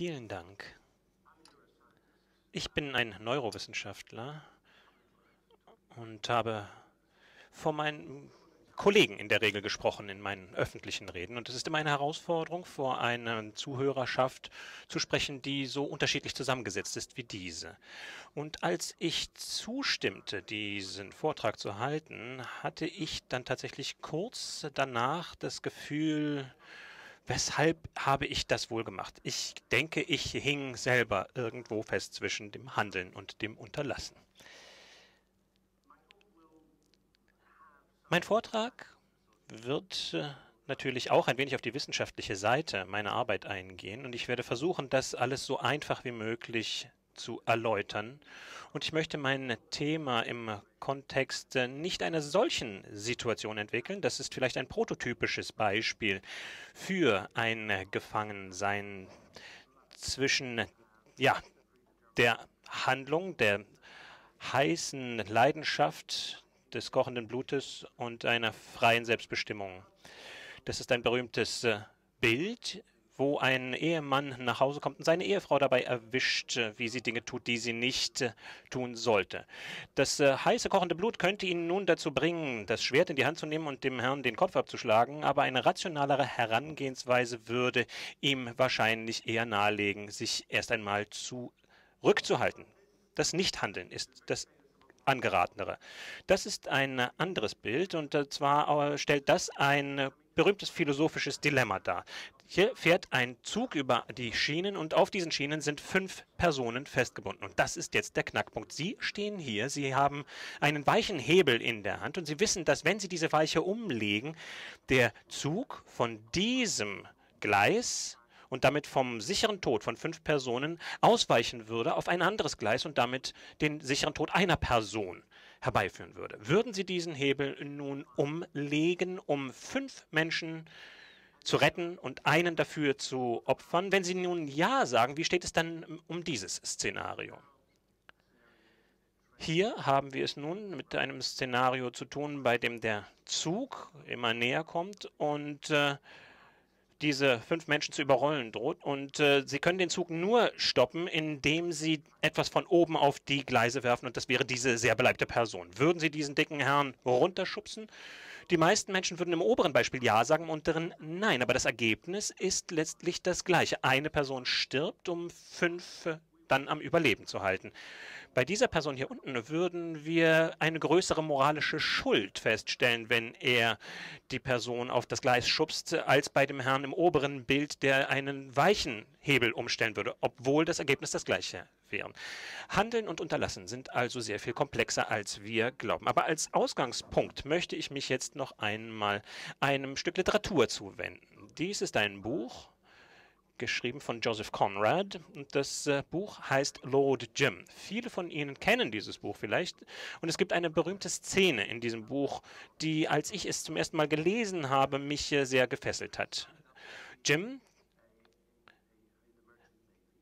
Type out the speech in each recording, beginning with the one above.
Vielen Dank. Ich bin ein Neurowissenschaftler und habe vor meinen Kollegen in der Regel gesprochen in meinen öffentlichen Reden. Und es ist immer eine Herausforderung, vor einer Zuhörerschaft zu sprechen, die so unterschiedlich zusammengesetzt ist wie diese. Und als ich zustimmte, diesen Vortrag zu halten, hatte ich dann tatsächlich kurz danach das Gefühl, Weshalb habe ich das wohl gemacht? Ich denke, ich hing selber irgendwo fest zwischen dem Handeln und dem Unterlassen. Mein Vortrag wird äh, natürlich auch ein wenig auf die wissenschaftliche Seite meiner Arbeit eingehen und ich werde versuchen, das alles so einfach wie möglich zu erläutern. Und ich möchte mein Thema im Kontext äh, nicht einer solchen Situation entwickeln. Das ist vielleicht ein prototypisches Beispiel für ein äh, Gefangensein zwischen, ja, der Handlung, der heißen Leidenschaft des kochenden Blutes und einer freien Selbstbestimmung. Das ist ein berühmtes äh, Bild wo ein Ehemann nach Hause kommt und seine Ehefrau dabei erwischt, äh, wie sie Dinge tut, die sie nicht äh, tun sollte. Das äh, heiße kochende Blut könnte ihn nun dazu bringen, das Schwert in die Hand zu nehmen und dem Herrn den Kopf abzuschlagen, aber eine rationalere Herangehensweise würde ihm wahrscheinlich eher nahelegen, sich erst einmal zurückzuhalten. Das Nichthandeln ist das angeratenere. Das ist ein anderes Bild und äh, zwar stellt das ein berühmtes philosophisches Dilemma dar. Hier fährt ein Zug über die Schienen und auf diesen Schienen sind fünf Personen festgebunden. Und das ist jetzt der Knackpunkt. Sie stehen hier, Sie haben einen weichen Hebel in der Hand und Sie wissen, dass wenn Sie diese Weiche umlegen, der Zug von diesem Gleis und damit vom sicheren Tod von fünf Personen ausweichen würde auf ein anderes Gleis und damit den sicheren Tod einer Person herbeiführen würde. Würden Sie diesen Hebel nun umlegen, um fünf Menschen zu zu retten und einen dafür zu opfern? Wenn Sie nun Ja sagen, wie steht es dann um dieses Szenario? Hier haben wir es nun mit einem Szenario zu tun, bei dem der Zug immer näher kommt und äh, diese fünf Menschen zu überrollen droht. Und äh, sie können den Zug nur stoppen, indem sie etwas von oben auf die Gleise werfen. Und das wäre diese sehr beleibte Person. Würden sie diesen dicken Herrn runterschubsen? Die meisten Menschen würden im oberen Beispiel Ja sagen, im unteren Nein. Aber das Ergebnis ist letztlich das gleiche. Eine Person stirbt, um fünf dann am Überleben zu halten. Bei dieser Person hier unten würden wir eine größere moralische Schuld feststellen, wenn er die Person auf das Gleis schubst, als bei dem Herrn im oberen Bild, der einen weichen Hebel umstellen würde, obwohl das Ergebnis das gleiche wäre. Handeln und Unterlassen sind also sehr viel komplexer, als wir glauben. Aber als Ausgangspunkt möchte ich mich jetzt noch einmal einem Stück Literatur zuwenden. Dies ist ein Buch geschrieben von Joseph Conrad. Und das äh, Buch heißt Lord Jim. Viele von Ihnen kennen dieses Buch vielleicht. Und es gibt eine berühmte Szene in diesem Buch, die, als ich es zum ersten Mal gelesen habe, mich äh, sehr gefesselt hat. Jim,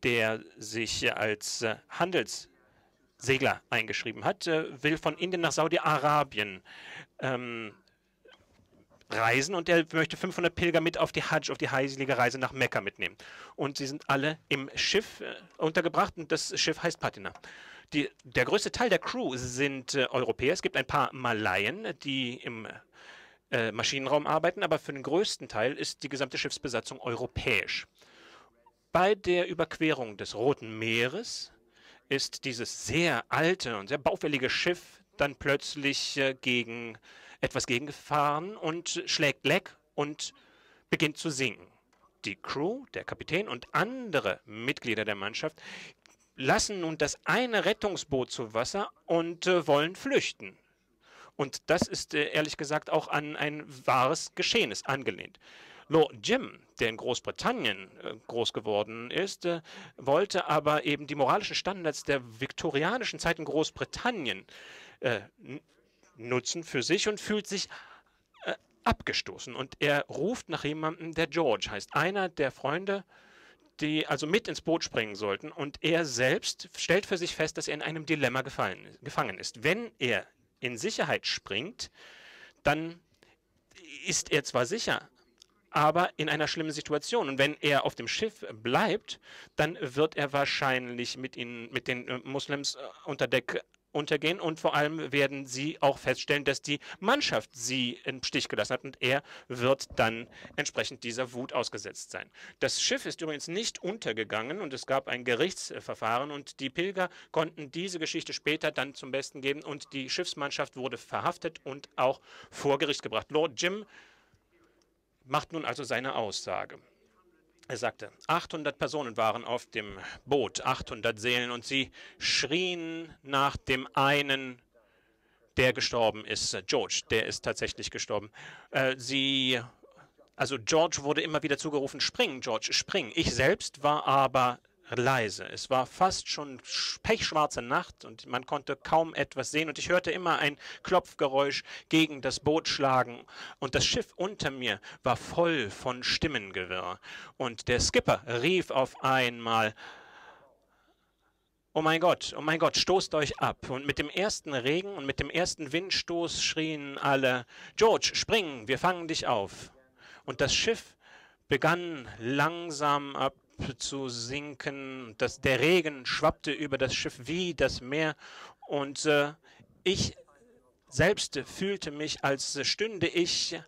der sich äh, als äh, Handelssegler eingeschrieben hat, äh, will von Indien nach Saudi-Arabien ähm, reisen und er möchte 500 Pilger mit auf die Hajj, auf die heilige Reise nach Mekka mitnehmen. Und sie sind alle im Schiff äh, untergebracht und das Schiff heißt Patina. Die, der größte Teil der Crew sind äh, Europäer. Es gibt ein paar Malaien, die im äh, Maschinenraum arbeiten, aber für den größten Teil ist die gesamte Schiffsbesatzung europäisch. Bei der Überquerung des Roten Meeres ist dieses sehr alte und sehr baufällige Schiff dann plötzlich äh, gegen etwas gegengefahren und schlägt Leck und beginnt zu sinken. Die Crew, der Kapitän und andere Mitglieder der Mannschaft lassen nun das eine Rettungsboot zu Wasser und äh, wollen flüchten. Und das ist äh, ehrlich gesagt auch an ein wahres Geschehenes angelehnt. Lord Jim, der in Großbritannien äh, groß geworden ist, äh, wollte aber eben die moralischen Standards der viktorianischen Zeit in Großbritannien äh, Nutzen für sich und fühlt sich äh, abgestoßen. Und er ruft nach jemandem, der George heißt. Einer der Freunde, die also mit ins Boot springen sollten. Und er selbst stellt für sich fest, dass er in einem Dilemma gefallen, gefangen ist. Wenn er in Sicherheit springt, dann ist er zwar sicher, aber in einer schlimmen Situation. Und wenn er auf dem Schiff bleibt, dann wird er wahrscheinlich mit, ihnen, mit den äh, Muslims äh, unter Deck untergehen und vor allem werden sie auch feststellen, dass die Mannschaft sie im Stich gelassen hat und er wird dann entsprechend dieser Wut ausgesetzt sein. Das Schiff ist übrigens nicht untergegangen und es gab ein Gerichtsverfahren und die Pilger konnten diese Geschichte später dann zum Besten geben und die Schiffsmannschaft wurde verhaftet und auch vor Gericht gebracht. Lord Jim macht nun also seine Aussage. Er sagte, 800 Personen waren auf dem Boot, 800 Seelen, und sie schrien nach dem einen, der gestorben ist. George, der ist tatsächlich gestorben. Äh, sie, also George wurde immer wieder zugerufen, spring, George, spring. Ich selbst war aber leise. Es war fast schon pechschwarze Nacht und man konnte kaum etwas sehen und ich hörte immer ein Klopfgeräusch gegen das Boot schlagen und das Schiff unter mir war voll von Stimmengewirr und der Skipper rief auf einmal Oh mein Gott, oh mein Gott, stoßt euch ab. Und mit dem ersten Regen und mit dem ersten Windstoß schrien alle, George, spring, wir fangen dich auf. Und das Schiff begann langsam ab zu sinken. Das, der Regen schwappte über das Schiff wie das Meer. Und äh, ich selbst fühlte mich, als stünde ich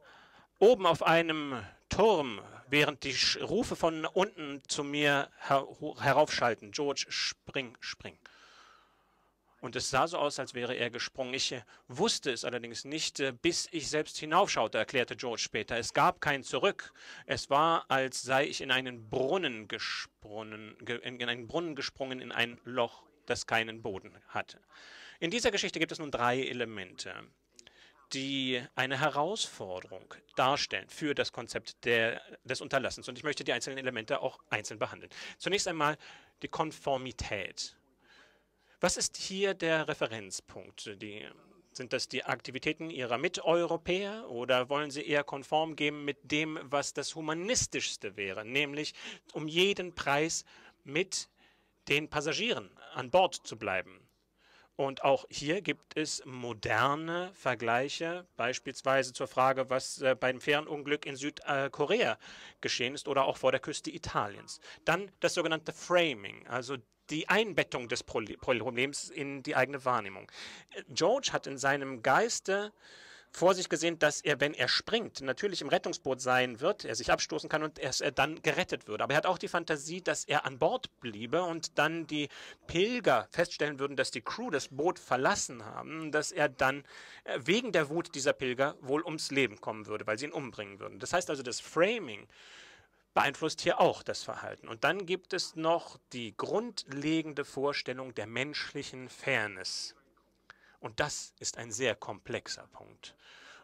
oben auf einem Turm, während die Rufe von unten zu mir her heraufschalten. George, spring, spring. Und es sah so aus, als wäre er gesprungen. Ich äh, wusste es allerdings nicht, äh, bis ich selbst hinaufschaute, erklärte George später. Es gab kein Zurück. Es war, als sei ich in einen Brunnen gesprungen, in einen Brunnen gesprungen, in ein Loch, das keinen Boden hatte. In dieser Geschichte gibt es nun drei Elemente, die eine Herausforderung darstellen für das Konzept der, des Unterlassens. Und ich möchte die einzelnen Elemente auch einzeln behandeln. Zunächst einmal die Konformität. Was ist hier der Referenzpunkt? Die, sind das die Aktivitäten Ihrer Miteuropäer oder wollen Sie eher konform geben mit dem, was das Humanistischste wäre, nämlich um jeden Preis mit den Passagieren an Bord zu bleiben? Und auch hier gibt es moderne Vergleiche, beispielsweise zur Frage, was äh, beim Fährunglück in Südkorea geschehen ist oder auch vor der Küste Italiens. Dann das sogenannte Framing, also die Einbettung des Problems in die eigene Wahrnehmung. George hat in seinem Geiste vor sich gesehen, dass er, wenn er springt, natürlich im Rettungsboot sein wird, er sich abstoßen kann und erst er dann gerettet würde. Aber er hat auch die Fantasie, dass er an Bord bliebe und dann die Pilger feststellen würden, dass die Crew das Boot verlassen haben, dass er dann äh, wegen der Wut dieser Pilger wohl ums Leben kommen würde, weil sie ihn umbringen würden. Das heißt also, das Framing beeinflusst hier auch das Verhalten. Und dann gibt es noch die grundlegende Vorstellung der menschlichen Fairness. Und das ist ein sehr komplexer Punkt.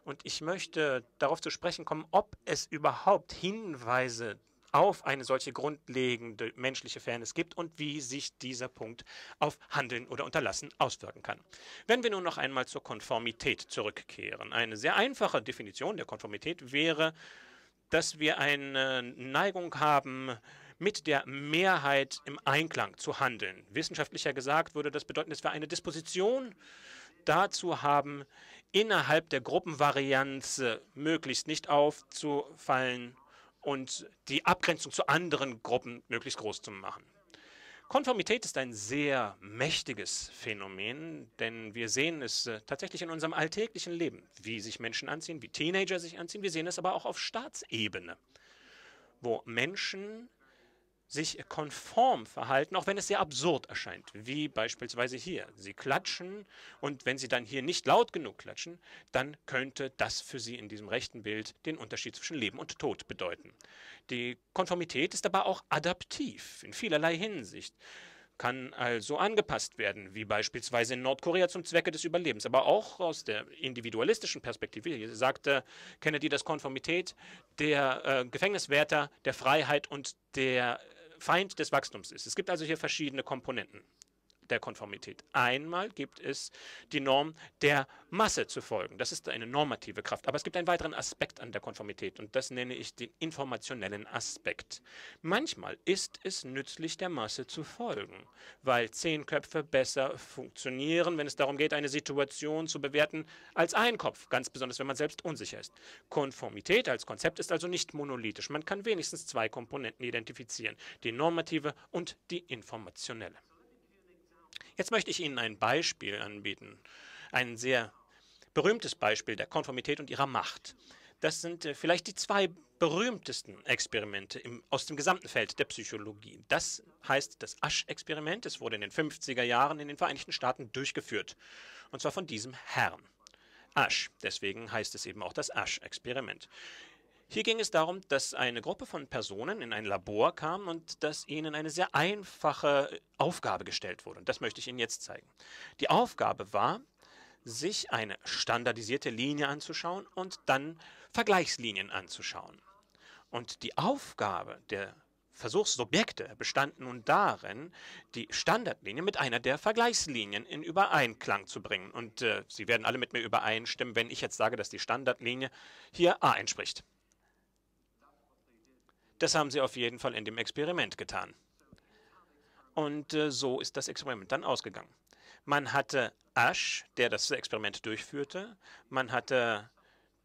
Und ich möchte darauf zu sprechen kommen, ob es überhaupt Hinweise auf eine solche grundlegende menschliche Fairness gibt und wie sich dieser Punkt auf Handeln oder Unterlassen auswirken kann. Wenn wir nun noch einmal zur Konformität zurückkehren. Eine sehr einfache Definition der Konformität wäre dass wir eine Neigung haben, mit der Mehrheit im Einklang zu handeln. Wissenschaftlicher gesagt würde das bedeuten, dass wir eine Disposition dazu haben, innerhalb der Gruppenvarianz möglichst nicht aufzufallen und die Abgrenzung zu anderen Gruppen möglichst groß zu machen. Konformität ist ein sehr mächtiges Phänomen, denn wir sehen es äh, tatsächlich in unserem alltäglichen Leben, wie sich Menschen anziehen, wie Teenager sich anziehen. Wir sehen es aber auch auf Staatsebene, wo Menschen sich konform verhalten, auch wenn es sehr absurd erscheint, wie beispielsweise hier. Sie klatschen und wenn sie dann hier nicht laut genug klatschen, dann könnte das für sie in diesem rechten Bild den Unterschied zwischen Leben und Tod bedeuten. Die Konformität ist aber auch adaptiv in vielerlei Hinsicht, kann also angepasst werden, wie beispielsweise in Nordkorea zum Zwecke des Überlebens, aber auch aus der individualistischen Perspektive. Hier sagte Kennedy, dass Konformität der äh, Gefängniswärter, der Freiheit und der Feind des Wachstums ist. Es gibt also hier verschiedene Komponenten der Konformität. Einmal gibt es die Norm der Masse zu folgen. Das ist eine normative Kraft. Aber es gibt einen weiteren Aspekt an der Konformität und das nenne ich den informationellen Aspekt. Manchmal ist es nützlich, der Masse zu folgen, weil zehn Köpfe besser funktionieren, wenn es darum geht, eine Situation zu bewerten, als ein Kopf, ganz besonders wenn man selbst unsicher ist. Konformität als Konzept ist also nicht monolithisch. Man kann wenigstens zwei Komponenten identifizieren, die normative und die informationelle. Jetzt möchte ich Ihnen ein Beispiel anbieten, ein sehr berühmtes Beispiel der Konformität und ihrer Macht. Das sind äh, vielleicht die zwei berühmtesten Experimente im, aus dem gesamten Feld der Psychologie. Das heißt das Asch-Experiment. Es wurde in den 50er Jahren in den Vereinigten Staaten durchgeführt. Und zwar von diesem Herrn. Asch. Deswegen heißt es eben auch das Asch-Experiment. Hier ging es darum, dass eine Gruppe von Personen in ein Labor kam und dass ihnen eine sehr einfache Aufgabe gestellt wurde. Und das möchte ich Ihnen jetzt zeigen. Die Aufgabe war, sich eine standardisierte Linie anzuschauen und dann Vergleichslinien anzuschauen. Und die Aufgabe der Versuchssubjekte bestand nun darin, die Standardlinie mit einer der Vergleichslinien in Übereinklang zu bringen. Und äh, Sie werden alle mit mir übereinstimmen, wenn ich jetzt sage, dass die Standardlinie hier A entspricht. Das haben sie auf jeden Fall in dem Experiment getan. Und äh, so ist das Experiment dann ausgegangen. Man hatte Ash, der das Experiment durchführte. Man hatte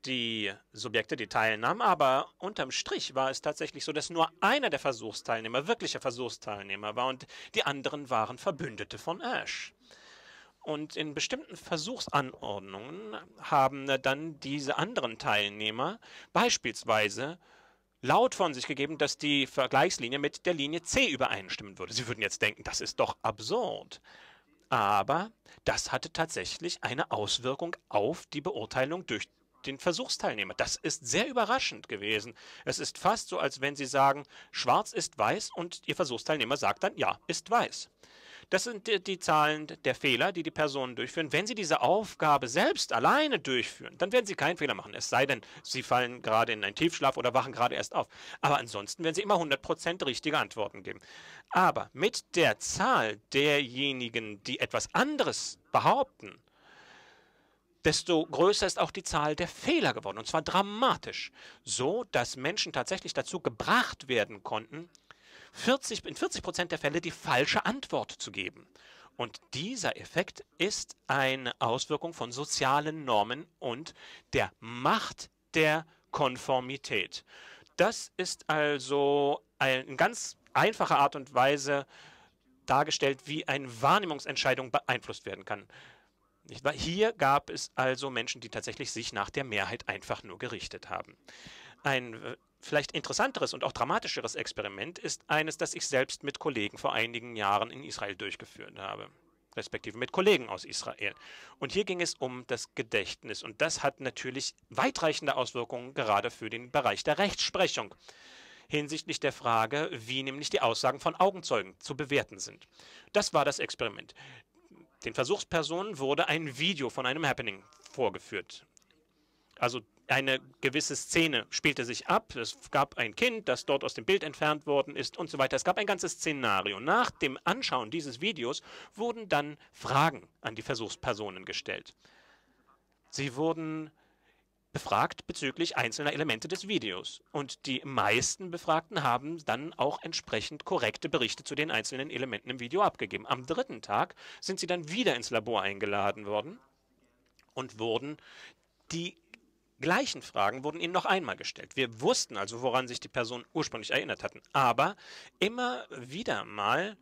die Subjekte, die teilnahmen, aber unterm Strich war es tatsächlich so, dass nur einer der Versuchsteilnehmer wirklicher Versuchsteilnehmer war und die anderen waren Verbündete von Ash. Und in bestimmten Versuchsanordnungen haben äh, dann diese anderen Teilnehmer beispielsweise laut von sich gegeben, dass die Vergleichslinie mit der Linie C übereinstimmen würde. Sie würden jetzt denken, das ist doch absurd. Aber das hatte tatsächlich eine Auswirkung auf die Beurteilung durch den Versuchsteilnehmer. Das ist sehr überraschend gewesen. Es ist fast so, als wenn Sie sagen, schwarz ist weiß und Ihr Versuchsteilnehmer sagt dann, ja, ist weiß. Das sind die, die, Zahlen der Fehler, die die Personen durchführen. Wenn sie diese Aufgabe selbst alleine durchführen, dann werden sie keinen Fehler machen. Es sei denn, sie fallen gerade in einen Tiefschlaf oder wachen gerade erst auf. Aber ansonsten werden sie immer 100% richtige Antworten geben. Aber mit der Zahl derjenigen, die etwas anderes behaupten, desto größer ist auch die Zahl der Fehler geworden, und zwar dramatisch, so dass Menschen tatsächlich dazu gebracht werden konnten, 40, in 40 Prozent der Fälle die falsche Antwort zu geben. Und dieser Effekt ist eine Auswirkung von sozialen Normen und der Macht der Konformität. Das ist also eine ganz einfache Art und Weise dargestellt, wie eine Wahrnehmungsentscheidung beeinflusst werden kann. Hier gab es also Menschen, die tatsächlich sich nach der Mehrheit einfach nur gerichtet haben. Ein vielleicht interessanteres und auch dramatischeres Experiment ist eines, das ich selbst mit Kollegen vor einigen Jahren in Israel durchgeführt habe, respektive mit Kollegen aus Israel. Und hier ging es um das Gedächtnis und das hat natürlich weitreichende Auswirkungen gerade für den Bereich der Rechtsprechung hinsichtlich der Frage, wie nämlich die Aussagen von Augenzeugen zu bewerten sind. Das war das Experiment. Den Versuchspersonen wurde ein Video von einem Happening vorgeführt. Also eine gewisse Szene spielte sich ab. Es gab ein Kind, das dort aus dem Bild entfernt worden ist und so weiter. Es gab ein ganzes Szenario. Nach dem Anschauen dieses Videos wurden dann Fragen an die Versuchspersonen gestellt. Sie wurden befragt bezüglich einzelner Elemente des Videos. Und die meisten Befragten haben dann auch entsprechend korrekte Berichte zu den einzelnen Elementen im Video abgegeben. Am dritten Tag sind sie dann wieder ins Labor eingeladen worden und wurden die gleichen Fragen wurden ihnen noch einmal gestellt. Wir wussten also, woran sich die Personen ursprünglich erinnert hatten. Aber immer wieder mal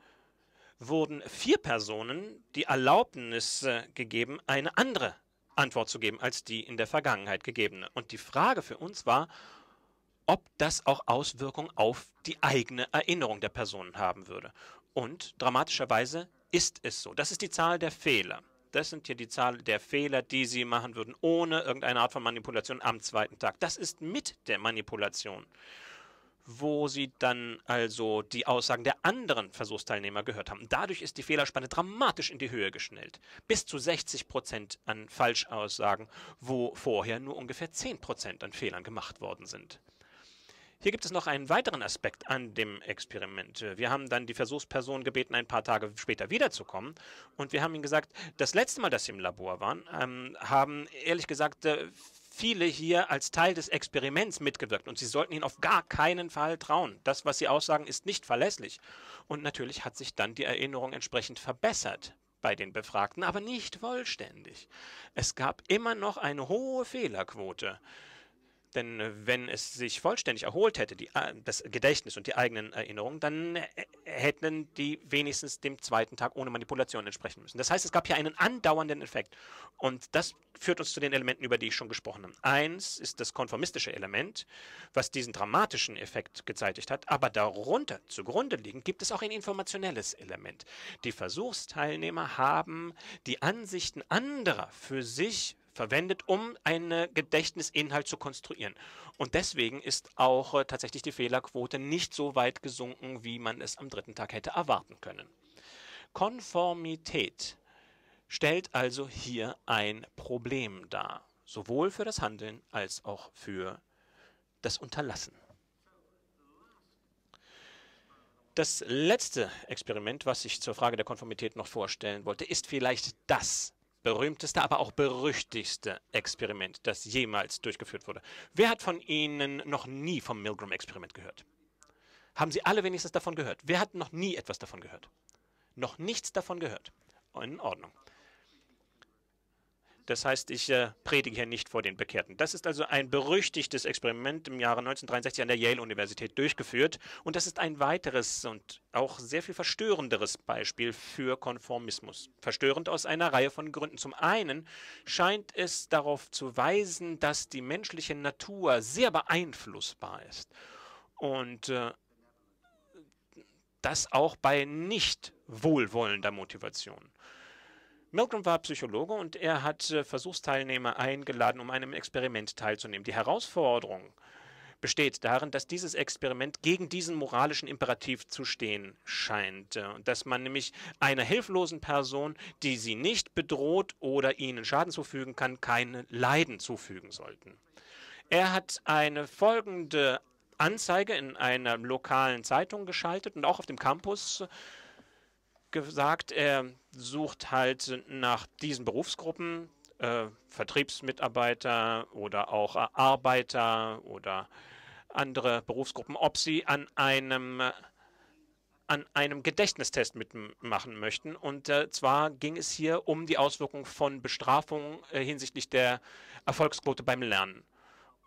wurden vier Personen die Erlaubnis gegeben, eine andere Antwort zu geben als die in der Vergangenheit gegebene. Und die Frage für uns war, ob das auch Auswirkungen auf die eigene Erinnerung der Personen haben würde. Und dramatischerweise ist es so. Das ist die Zahl der Fehler. Das sind hier die Zahl der Fehler, die Sie machen würden, ohne irgendeine Art von Manipulation am zweiten Tag. Das ist mit der Manipulation, wo Sie dann also die Aussagen der anderen Versuchsteilnehmer gehört haben. Dadurch ist die Fehlerspanne dramatisch in die Höhe geschnellt. Bis zu 60 Prozent an Falschaussagen, wo vorher nur ungefähr 10 Prozent an Fehlern gemacht worden sind. Hier gibt es noch einen weiteren Aspekt an dem Experiment. Wir haben dann die Versuchsperson gebeten, ein paar Tage später wiederzukommen. Und wir haben ihnen gesagt, das letzte Mal, dass sie im Labor waren, ähm, haben ehrlich gesagt äh, viele hier als Teil des Experiments mitgewirkt und sie sollten ihnen auf gar keinen Fall trauen. Das, was sie aussagen, ist nicht verlässlich. Und natürlich hat sich dann die Erinnerung entsprechend verbessert bei den Befragten, aber nicht vollständig. Es gab immer noch eine hohe Fehlerquote. Denn äh, wenn es sich vollständig erholt hätte, die, äh, das Gedächtnis und die eigenen Erinnerungen, dann äh, hätten die wenigstens dem zweiten Tag ohne Manipulation entsprechen müssen. Das heißt, es gab hier einen andauernden Effekt. Und das führt uns zu den Elementen, über die ich schon gesprochen habe. Eins ist das konformistische Element, was diesen dramatischen Effekt gezeitigt hat. Aber darunter, zugrunde liegend, gibt es auch ein informationelles Element. Die Versuchsteilnehmer haben die Ansichten anderer für sich verwendet, um einen Gedächtnisinhalt zu konstruieren. Und deswegen ist auch äh, tatsächlich die Fehlerquote nicht so weit gesunken, wie man es am dritten Tag hätte erwarten können. Konformität stellt also hier ein Problem dar, sowohl für das Handeln als auch für das Unterlassen. Das letzte Experiment, was ich zur Frage der Konformität noch vorstellen wollte, ist vielleicht das berühmteste, aber auch berüchtigste Experiment, das jemals durchgeführt wurde. Wer hat von Ihnen noch nie vom Milgram-Experiment gehört? Haben Sie alle wenigstens davon gehört? Wer hat noch nie etwas davon gehört? Noch nichts davon gehört. In Ordnung. Das heißt, ich äh, predige hier nicht vor den Bekehrten. Das ist also ein berüchtigtes Experiment im Jahre 1963 an der Yale-Universität durchgeführt. Und das ist ein weiteres und auch sehr viel verstörenderes Beispiel für Konformismus. Verstörend aus einer Reihe von Gründen. Zum einen scheint es darauf zu weisen, dass die menschliche Natur sehr beeinflussbar ist. Und äh, das auch bei nicht wohlwollender Motivation. Milgram war Psychologe und er hat äh, Versuchsteilnehmer eingeladen, um einem Experiment teilzunehmen. Die Herausforderung besteht darin, dass dieses Experiment gegen diesen moralischen Imperativ zu stehen scheint. Äh, dass man nämlich einer hilflosen Person, die sie nicht bedroht oder ihnen Schaden zufügen kann, keine Leiden zufügen sollten. Er hat eine folgende Anzeige in einer lokalen Zeitung geschaltet und auch auf dem Campus gesagt, er sucht halt nach diesen Berufsgruppen, äh, Vertriebsmitarbeiter oder auch Arbeiter oder andere Berufsgruppen, ob sie an einem an einem Gedächtnistest mitmachen möchten. Und äh, zwar ging es hier um die Auswirkung von Bestrafung äh, hinsichtlich der Erfolgsquote beim Lernen.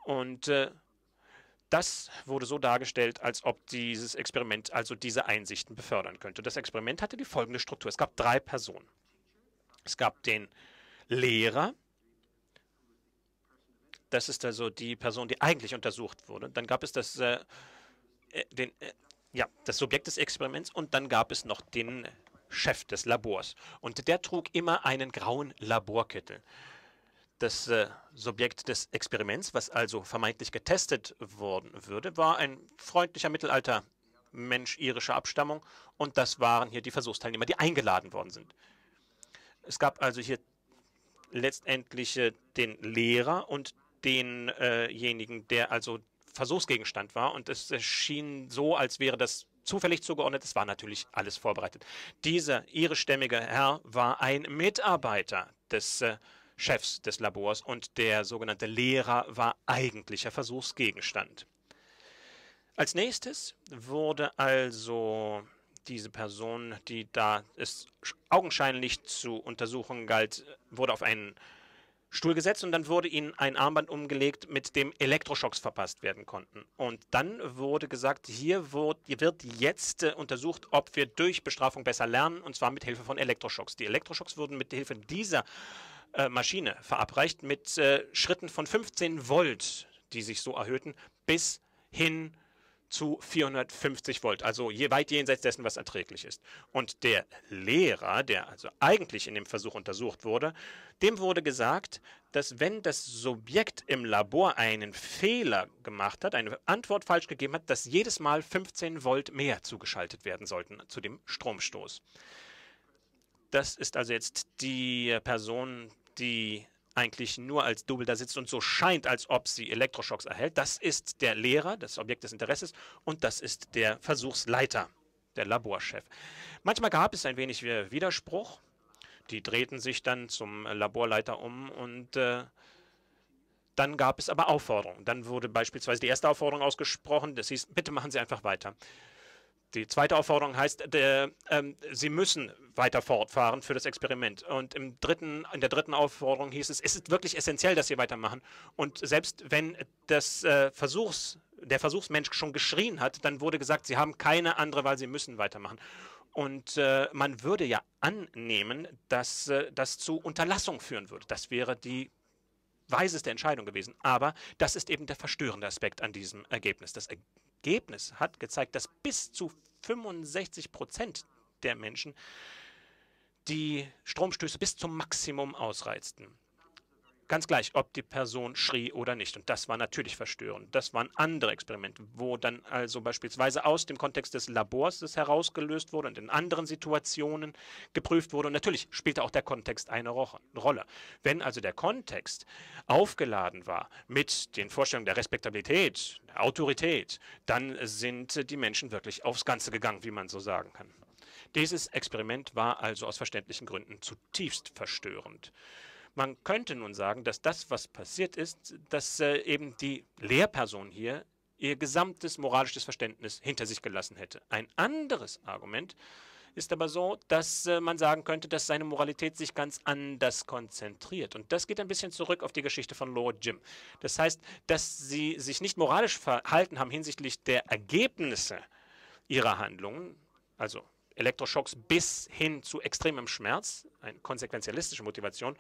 Und äh, das wurde so dargestellt, als ob dieses Experiment also diese Einsichten befördern könnte. Das Experiment hatte die folgende Struktur. Es gab drei Personen. Es gab den Lehrer, das ist also die Person, die eigentlich untersucht wurde. Dann gab es das, äh, äh den, äh, ja, das Subjekt des Experiments und dann gab es noch den Chef des Labors. Und der trug immer einen grauen Laborkittel. Das äh, Subjekt des Experiments, was also vermeintlich getestet worden würde, war ein freundlicher Mittelalter Mensch irischer Abstammung und das waren hier die Versuchsteilnehmer, die eingeladen worden sind. Es gab also hier letztendlich äh, den Lehrer und denjenigen, äh der also Versuchsgegenstand war und es schien so, als wäre das zufällig zugeordnet. Es war natürlich alles vorbereitet. Dieser irischstämmige Herr war ein Mitarbeiter des äh, Chefs des Labors und der sogenannte Lehrer war eigentlicher Versuchsgegenstand. Als nächstes wurde also diese Person, die da es augenscheinlich zu untersuchen galt, wurde auf einen Stuhl gesetzt und dann wurde ihnen ein Armband umgelegt, mit dem Elektroschocks verpasst werden konnten. Und dann wurde gesagt, hier wird jetzt äh, untersucht, ob wir durch Bestrafung besser lernen, und zwar mit Hilfe von Elektroschocks. Die Elektroschocks wurden mit Hilfe dieser äh, äh, Maschine verabreicht mit äh, Schritten von 15 Volt, die sich so erhöhten, bis hin zu 450 Volt, also je weit jenseits dessen, was erträglich ist. Und der Lehrer, der also eigentlich in dem Versuch untersucht wurde, dem wurde gesagt, dass wenn das Subjekt im Labor einen Fehler gemacht hat, eine Antwort falsch gegeben hat, dass jedes Mal 15 Volt mehr zugeschaltet werden sollten zu dem Stromstoß. Das ist also jetzt die Person, die eigentlich nur als Double da sitzt und so scheint, als ob sie Elektroschocks erhält. Das ist der Lehrer, das Objekt des Interesses, und das ist der Versuchsleiter, der Laborchef. Manchmal gab es ein wenig Widerspruch. Die drehten sich dann zum Laborleiter um und äh, dann gab es aber Aufforderungen. Dann wurde beispielsweise die erste Aufforderung ausgesprochen. Das hieß, bitte machen Sie einfach weiter. Die zweite Aufforderung heißt, der, ähm, Sie müssen weiter fortfahren für das Experiment. Und im dritten, in der dritten Aufforderung hieß es, es ist wirklich essentiell, dass Sie weitermachen. Und selbst wenn das, äh, Versuchs, der Versuchsmensch schon geschrien hat, dann wurde gesagt, Sie haben keine andere, weil Sie müssen weitermachen. Und äh, man würde ja annehmen, dass äh, das zu Unterlassung führen würde. Das wäre die weiseste Entscheidung gewesen. Aber das ist eben der verstörende Aspekt an diesem Ergebnis. Das Ergebnis hat gezeigt, dass bis zu 65 Prozent der Menschen die Stromstöße bis zum Maximum ausreizten. Ganz gleich, ob die Person schrie oder nicht. Und das war natürlich verstörend. Das waren andere Experimente, wo dann also beispielsweise aus dem Kontext des Labors das herausgelöst wurde und in anderen Situationen geprüft wurde. Und natürlich spielte auch der Kontext eine Rolle. Wenn also der Kontext aufgeladen war mit den Vorstellungen der Respektabilität, der Autorität, dann sind die Menschen wirklich aufs Ganze gegangen, wie man so sagen kann. Dieses Experiment war also aus verständlichen Gründen zutiefst verstörend. Man könnte nun sagen, dass das, was passiert ist, dass äh, eben die Lehrperson hier ihr gesamtes moralisches Verständnis hinter sich gelassen hätte. Ein anderes Argument ist aber so, dass äh, man sagen könnte, dass seine Moralität sich ganz anders konzentriert. Und das geht ein bisschen zurück auf die Geschichte von Lord Jim. Das heißt, dass sie sich nicht moralisch verhalten haben hinsichtlich der Ergebnisse ihrer Handlungen, also Elektroschocks bis hin zu extremem Schmerz, eine konsequenzialistische Motivation,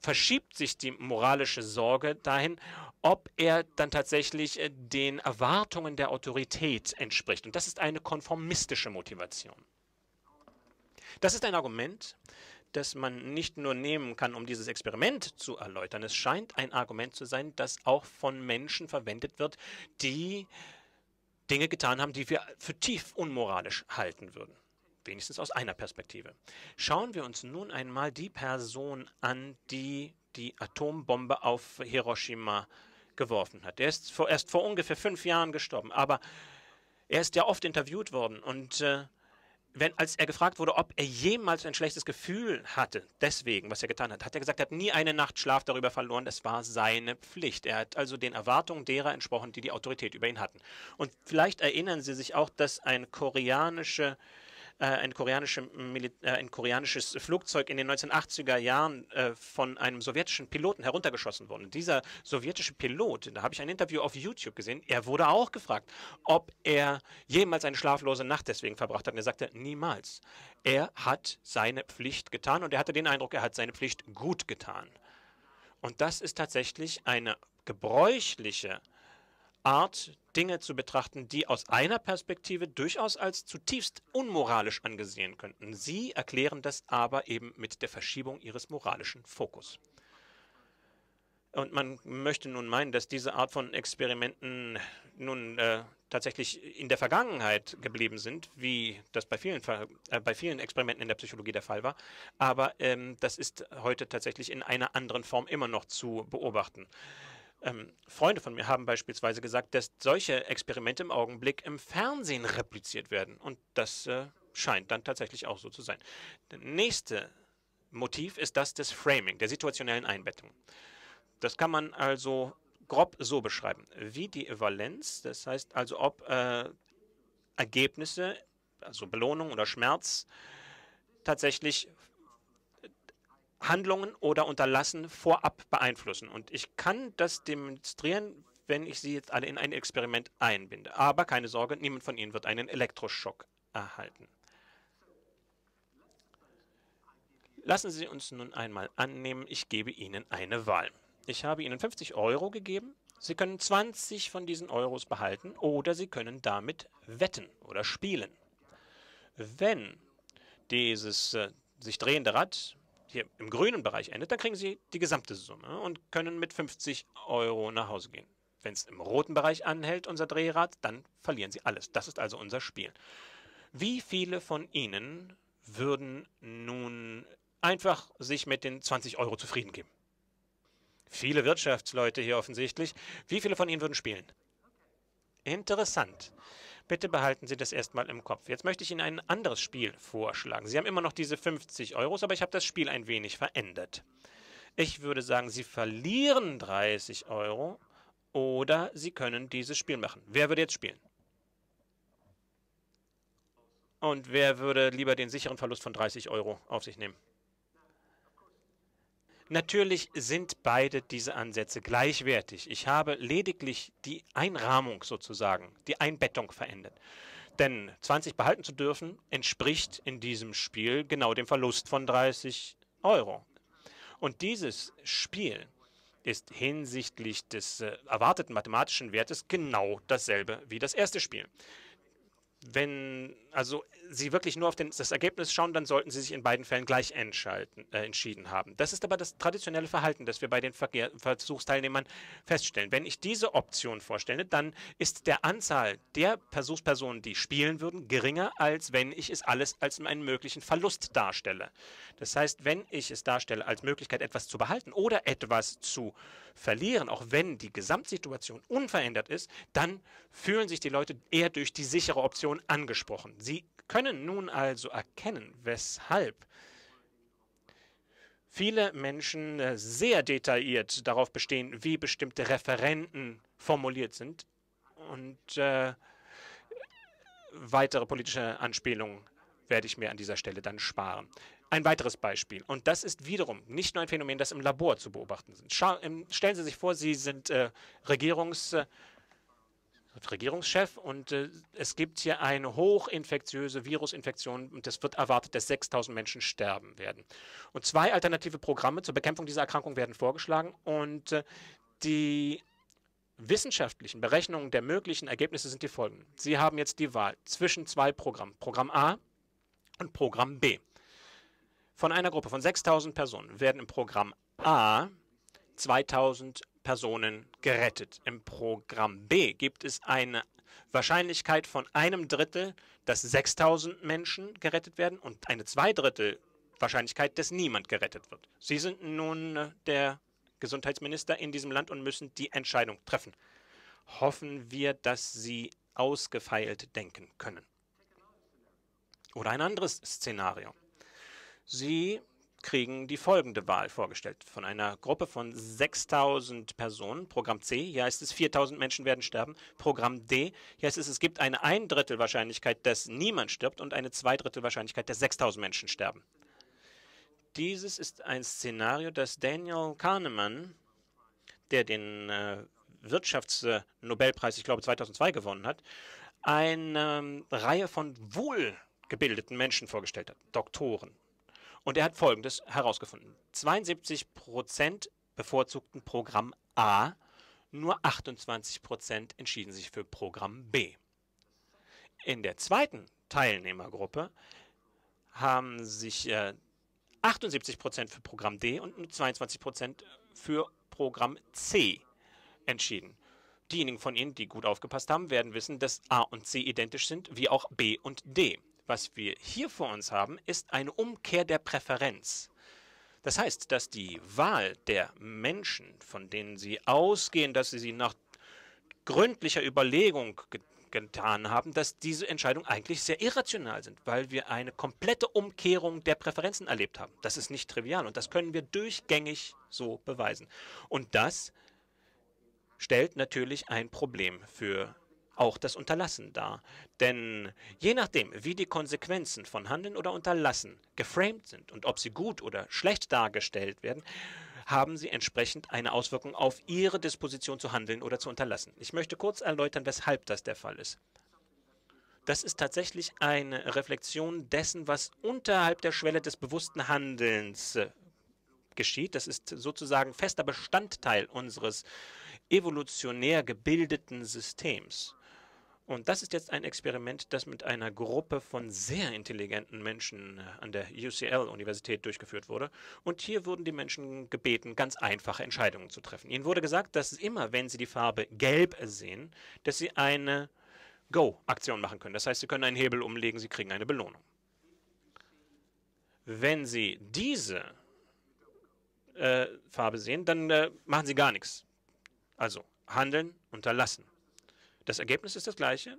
verschiebt sich die moralische Sorge dahin, ob er dann tatsächlich äh, den Erwartungen der Autorität entspricht. Und das ist eine konformistische Motivation. Das ist ein Argument, das man nicht nur nehmen kann, um dieses Experiment zu erläutern. Es scheint ein Argument zu sein, das auch von Menschen verwendet wird, die Dinge getan haben, die wir für tief unmoralisch halten würden wenigstens aus einer Perspektive. Schauen wir uns nun einmal die Person an, die die Atombombe auf Hiroshima geworfen hat. Er ist vor, erst vor ungefähr fünf Jahren gestorben, aber er ist ja oft interviewt worden und äh, wenn, als er gefragt wurde, ob er jemals ein schlechtes Gefühl hatte, deswegen, was er getan hat, hat er gesagt, er hat nie eine Nacht Schlaf darüber verloren, das war seine Pflicht. Er hat also den Erwartungen derer entsprochen, die die Autorität über ihn hatten. Und vielleicht erinnern Sie sich auch, dass eine koreanische äh, ein, koreanische äh, ein, koreanisches Flugzeug in den 1980er Jahren äh, von einem sowjetischen Piloten heruntergeschossen worden. Dieser sowjetische Pilot, da habe ich ein Interview auf YouTube gesehen, er wurde auch gefragt, ob er jemals eine schlaflose Nacht deswegen verbracht hat. Und er sagte, niemals. Er hat seine Pflicht getan und er hatte den Eindruck, er hat seine Pflicht gut getan. Und das ist tatsächlich eine gebräuchliche Art, Dinge zu betrachten, die aus einer Perspektive durchaus als zutiefst unmoralisch angesehen könnten. Sie erklären das aber eben mit der Verschiebung ihres moralischen Fokus. Und man möchte nun meinen, dass diese Art von Experimenten nun äh, tatsächlich in der Vergangenheit geblieben sind, wie das bei vielen, äh, bei vielen Experimenten in der Psychologie der Fall war. Aber ähm, das ist heute tatsächlich in einer anderen Form immer noch zu beobachten ähm, Freunde von mir haben beispielsweise gesagt, dass solche Experimente im Augenblick im Fernsehen repliziert werden. Und das äh, scheint dann tatsächlich auch so zu sein. Das nächste Motiv ist das des Framing, der situationellen Einbettung. Das kann man also grob so beschreiben, wie die Valenz, das heißt also ob äh, Ergebnisse, also Belohnung oder Schmerz, tatsächlich Handlungen oder Unterlassen vorab beeinflussen. Und ich kann das demonstrieren, wenn ich sie jetzt alle in ein Experiment einbinde. Aber keine Sorge, niemand von ihnen wird einen Elektroschock erhalten. Lassen Sie uns nun einmal annehmen, ich gebe Ihnen eine Wahl. Ich habe Ihnen 50 Euro gegeben. Sie können 20 von diesen Euros behalten oder Sie können damit wetten oder spielen. Wenn dieses äh, sich drehende Rad hier im grünen Bereich endet, dann kriegen Sie die gesamte Summe und können mit 50 Euro nach Hause gehen. Wenn es im roten Bereich anhält, unser Drehrad, dann verlieren Sie alles. Das ist also unser Spiel. Wie viele von Ihnen würden nun einfach sich mit den 20 Euro zufrieden geben? Viele Wirtschaftsleute hier offensichtlich. Wie viele von Ihnen würden spielen? Interessant. Bitte behalten Sie das erstmal im Kopf. Jetzt möchte ich Ihnen ein anderes Spiel vorschlagen. Sie haben immer noch diese 50 Euros, aber ich habe das Spiel ein wenig verändert. Ich würde sagen, Sie verlieren 30 Euro oder Sie können dieses Spiel machen. Wer würde jetzt spielen? Und wer würde lieber den sicheren Verlust von 30 Euro auf sich nehmen? Natürlich sind beide diese Ansätze gleichwertig. Ich habe lediglich die Einrahmung sozusagen, die Einbettung verändert. Denn 20 behalten zu dürfen, entspricht in diesem Spiel genau dem Verlust von 30 Euro. Und dieses Spiel ist hinsichtlich des äh, erwarteten mathematischen Wertes genau dasselbe wie das erste Spiel wenn, also Sie wirklich nur auf den, das Ergebnis schauen, dann sollten Sie sich in beiden Fällen gleich entscheiden, äh, entschieden haben. Das ist aber das traditionelle Verhalten, das wir bei den Verkehr Versuchsteilnehmern feststellen. Wenn ich diese Option vorstelle, dann ist der Anzahl der Versuchspersonen, die spielen würden, geringer, als wenn ich es alles als einen möglichen Verlust darstelle. Das heißt, wenn ich es darstelle als Möglichkeit, etwas zu behalten oder etwas zu verlieren, auch wenn die Gesamtsituation unverändert ist, dann fühlen sich die Leute eher durch die sichere Option Situation angesprochen. Sie können nun also erkennen, weshalb viele Menschen äh, sehr detailliert darauf bestehen, wie bestimmte Referenten formuliert sind und äh, weitere politische Anspielungen werde ich mir an dieser Stelle dann sparen. Ein weiteres Beispiel, und das ist wiederum nicht nur ein Phänomen, das im Labor zu beobachten ist. Ähm, stellen Sie sich vor, Sie sind äh, Regierungs- Regierungschef und äh, es gibt hier eine hochinfektiöse Virusinfektion und es wird erwartet, dass 6000 Menschen sterben werden. Und zwei alternative Programme zur Bekämpfung dieser Erkrankung werden vorgeschlagen und äh, die wissenschaftlichen Berechnungen der möglichen Ergebnisse sind die folgenden. Sie haben jetzt die Wahl zwischen zwei Programmen, Programm A und Programm B. Von einer Gruppe von 6000 Personen werden im Programm A 2000 Personen gerettet. Im Programm B gibt es eine Wahrscheinlichkeit von einem Drittel, dass 6000 Menschen gerettet werden und eine Zweidrittel Wahrscheinlichkeit, dass niemand gerettet wird. Sie sind nun äh, der Gesundheitsminister in diesem Land und müssen die Entscheidung treffen. Hoffen wir, dass Sie ausgefeilt denken können. Oder ein anderes Szenario. Sie kriegen die folgende Wahl vorgestellt. Von einer Gruppe von 6000 Personen, Programm C, hier heißt es 4000 Menschen werden sterben, Programm D, hier heißt es, es gibt eine ein Drittel Wahrscheinlichkeit, dass niemand stirbt und eine zwei Drittel Wahrscheinlichkeit, dass 6000 Menschen sterben. Dieses ist ein Szenario, das Daniel Kahneman, der den äh, Wirtschaftsnobelpreis, äh, ich glaube 2002 gewonnen hat, eine ähm, Reihe von wohlgebildeten Menschen vorgestellt hat, Doktoren. Und er hat Folgendes herausgefunden. 72 bevorzugten Programm A, nur 28 entschieden sich für Programm B. In der zweiten Teilnehmergruppe haben sich äh, 78 für Programm D und 22 für Programm C entschieden. Diejenigen von Ihnen, die gut aufgepasst haben, werden wissen, dass A und C identisch sind, wie auch B und D. Was wir hier vor uns haben, ist eine Umkehr der Präferenz. Das heißt, dass die Wahl der Menschen, von denen sie ausgehen, dass sie sie nach gründlicher Überlegung get getan haben, dass diese Entscheidungen eigentlich sehr irrational sind, weil wir eine komplette Umkehrung der Präferenzen erlebt haben. Das ist nicht trivial und das können wir durchgängig so beweisen. Und das stellt natürlich ein Problem für auch das Unterlassen dar. Denn je nachdem, wie die Konsequenzen von Handeln oder Unterlassen geframed sind und ob sie gut oder schlecht dargestellt werden, haben sie entsprechend eine Auswirkung auf ihre Disposition zu handeln oder zu unterlassen. Ich möchte kurz erläutern, weshalb das der Fall ist. Das ist tatsächlich eine Reflexion dessen, was unterhalb der Schwelle des bewussten Handelns äh, geschieht. Das ist sozusagen fester Bestandteil unseres evolutionär gebildeten Systems. Und das ist jetzt ein Experiment, das mit einer Gruppe von sehr intelligenten Menschen äh, an der UCL-Universität durchgeführt wurde. Und hier wurden die Menschen gebeten, ganz einfache Entscheidungen zu treffen. Ihnen wurde gesagt, dass immer, wenn sie die Farbe gelb sehen, dass sie eine Go-Aktion machen können. Das heißt, sie können einen Hebel umlegen, sie kriegen eine Belohnung. Wenn sie diese äh, Farbe sehen, dann äh, machen sie gar nichts. Also handeln, unterlassen. Das Ergebnis ist das gleiche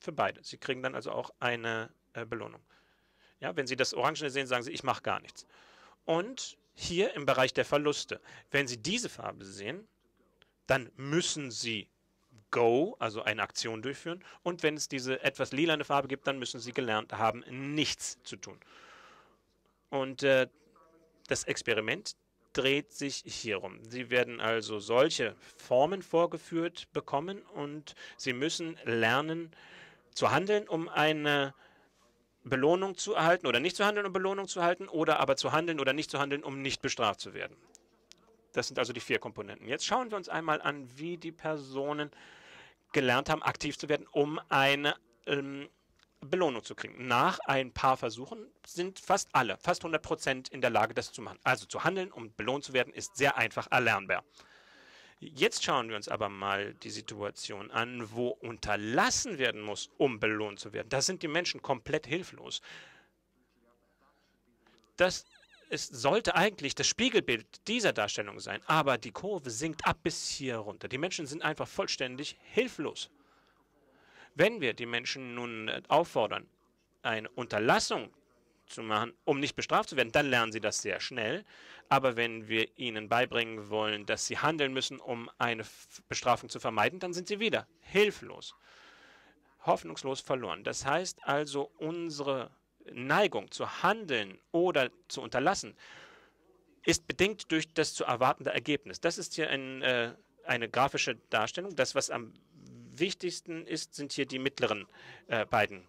für beide. Sie kriegen dann also auch eine äh, Belohnung. Ja, wenn Sie das Orangene sehen, sagen Sie, ich mache gar nichts. Und hier im Bereich der Verluste, wenn Sie diese Farbe sehen, dann müssen Sie Go, also eine Aktion durchführen. Und wenn es diese etwas lilane Farbe gibt, dann müssen Sie gelernt haben, nichts zu tun. Und äh, das Experiment dreht sich hierum. Sie werden also solche Formen vorgeführt bekommen und sie müssen lernen zu handeln, um eine Belohnung zu erhalten oder nicht zu handeln, um Belohnung zu erhalten oder aber zu handeln oder nicht zu handeln, um nicht bestraft zu werden. Das sind also die vier Komponenten. Jetzt schauen wir uns einmal an, wie die Personen gelernt haben, aktiv zu werden, um eine ähm, Belohnung zu kriegen. Nach ein paar Versuchen sind fast alle, fast 100 Prozent in der Lage, das zu machen. Also zu handeln, um belohnt zu werden, ist sehr einfach erlernbar. Jetzt schauen wir uns aber mal die Situation an, wo unterlassen werden muss, um belohnt zu werden. Da sind die Menschen komplett hilflos. Das es sollte eigentlich das Spiegelbild dieser Darstellung sein, aber die Kurve sinkt ab bis hier runter. Die Menschen sind einfach vollständig hilflos. Wenn wir die Menschen nun äh, auffordern, eine Unterlassung zu machen, um nicht bestraft zu werden, dann lernen sie das sehr schnell. Aber wenn wir ihnen beibringen wollen, dass sie handeln müssen, um eine Bestrafung zu vermeiden, dann sind sie wieder hilflos, hoffnungslos verloren. Das heißt also, unsere Neigung zu handeln oder zu unterlassen ist bedingt durch das zu erwartende Ergebnis. Das ist hier ein, äh, eine grafische Darstellung. Das, was am wichtigsten ist, sind hier die mittleren äh, beiden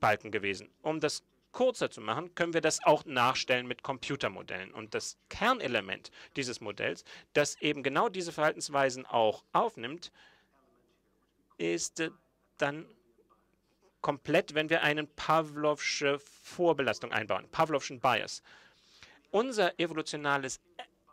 Balken gewesen. Um das kurzer zu machen, können wir das auch nachstellen mit Computermodellen. Und das Kernelement dieses Modells, das eben genau diese Verhaltensweisen auch aufnimmt, ist äh, dann komplett, wenn wir eine Pavlovsche Vorbelastung einbauen, Pavlovschen Bias. Unser evolutionales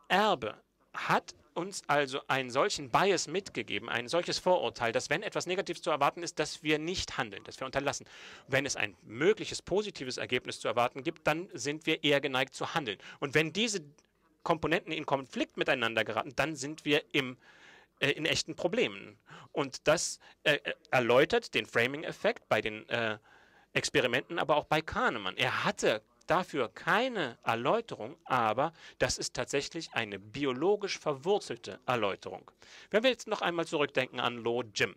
Erbe hat uns also einen solchen Bias mitgegeben, ein solches Vorurteil, dass wenn etwas Negatives zu erwarten ist, dass wir nicht handeln, dass wir unterlassen. Wenn es ein mögliches positives Ergebnis zu erwarten gibt, dann sind wir eher geneigt zu handeln. Und wenn diese Komponenten in Konflikt miteinander geraten, dann sind wir im, äh, in echten Problemen. Und das äh, äh erläutert den Framing-Effekt bei den äh, Experimenten, aber auch bei Kahnemann. Er hatte dafür keine Erläuterung, aber das ist tatsächlich eine biologisch verwurzelte Erläuterung. Wenn wir jetzt noch einmal zurückdenken an Lo Jim.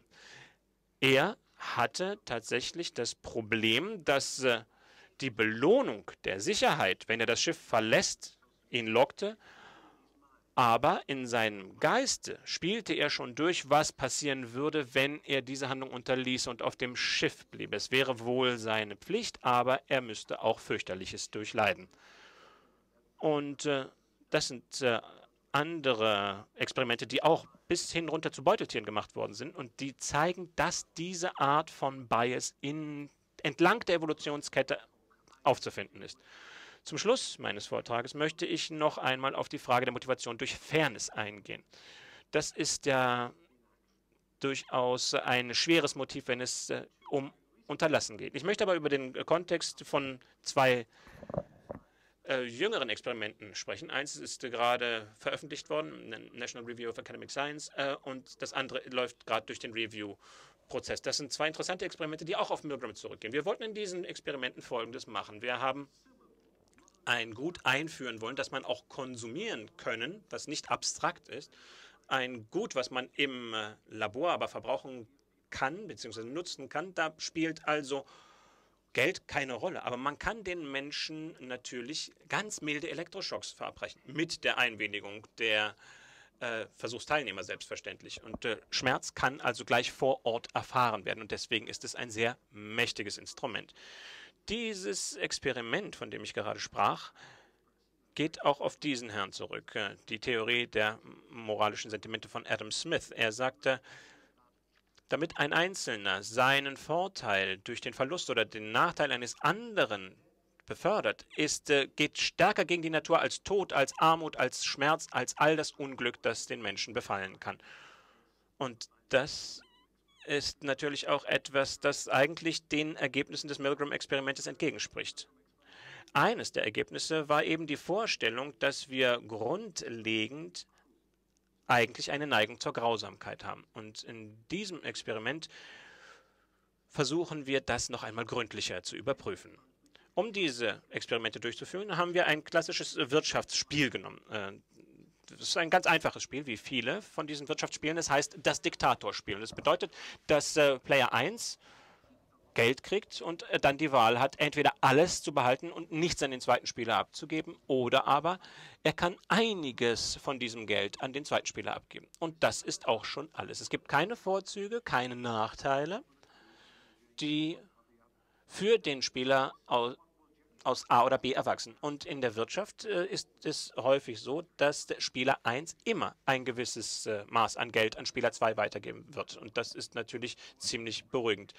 Er hatte tatsächlich das Problem, dass äh, die Belohnung der Sicherheit, wenn er das Schiff verlässt, ihn lockte, aber in seinem Geiste spielte er schon durch, was passieren würde, wenn er diese Handlung unterließ und auf dem Schiff bliebe. Es wäre wohl seine Pflicht, aber er müsste auch fürchterliches durchleiden. Und äh, das sind äh, andere Experimente, die auch bis hin runter zu Beuteltieren gemacht worden sind und die zeigen, dass diese Art von Bias in, entlang der Evolutionskette aufzufinden ist. Zum Schluss meines Vortrages möchte ich noch einmal auf die Frage der Motivation durch Fairness eingehen. Das ist ja durchaus ein schweres Motiv, wenn es äh, um Unterlassen geht. Ich möchte aber über den Kontext von zwei äh, jüngeren Experimenten sprechen. Eins ist äh, gerade veröffentlicht worden, National Review of Academic Science, äh, und das andere läuft gerade durch den Review-Prozess. Das sind zwei interessante Experimente, die auch auf Milgram zurückgehen. Wir wollten in diesen Experimenten Folgendes machen. Wir haben ein Gut einführen wollen, das man auch konsumieren können, was nicht abstrakt ist. Ein Gut, was man im äh, Labor aber verbrauchen kann bzw. nutzen kann, da spielt also Geld keine Rolle. Aber man kann den Menschen natürlich ganz milde Elektroschocks verabreichen, mit der Einwilligung der äh, Versuchsteilnehmer selbstverständlich. Und äh, Schmerz kann also gleich vor Ort erfahren werden. Und deswegen ist es ein sehr mächtiges Instrument. Dieses Experiment, von dem ich gerade sprach, geht auch auf diesen Herrn zurück, äh, die Theorie der moralischen Sentimente von Adam Smith. Er sagte, damit ein Einzelner seinen Vorteil durch den Verlust oder den Nachteil eines anderen befördert, ist, äh, geht stärker gegen die Natur als Tod, als Armut, als Schmerz, als all das Unglück, das den Menschen befallen kann. Und das ist natürlich auch etwas, das eigentlich den Ergebnissen des Milgram-Experimentes entgegenspricht. Eines der Ergebnisse war eben die Vorstellung, dass wir grundlegend eigentlich eine Neigung zur Grausamkeit haben. Und in diesem Experiment versuchen wir, das noch einmal gründlicher zu überprüfen. Um diese Experimente durchzuführen, haben wir ein klassisches Wirtschaftsspiel genommen. Äh, das ist ein ganz einfaches Spiel, wie viele von diesen Wirtschaftsspielen. Es heißt das Diktatorspiel. Das bedeutet, dass äh, Player 1 Geld kriegt und äh, dann die Wahl hat, entweder alles zu behalten und nichts an den zweiten Spieler abzugeben, oder aber er kann einiges von diesem Geld an den zweiten Spieler abgeben. Und das ist auch schon alles. Es gibt keine Vorzüge, keine Nachteile, die für den Spieler aus A oder B erwachsen. Und in der Wirtschaft äh, ist es häufig so, dass Spieler 1 immer ein gewisses äh, Maß an Geld an Spieler 2 weitergeben wird. Und das ist natürlich ziemlich beruhigend.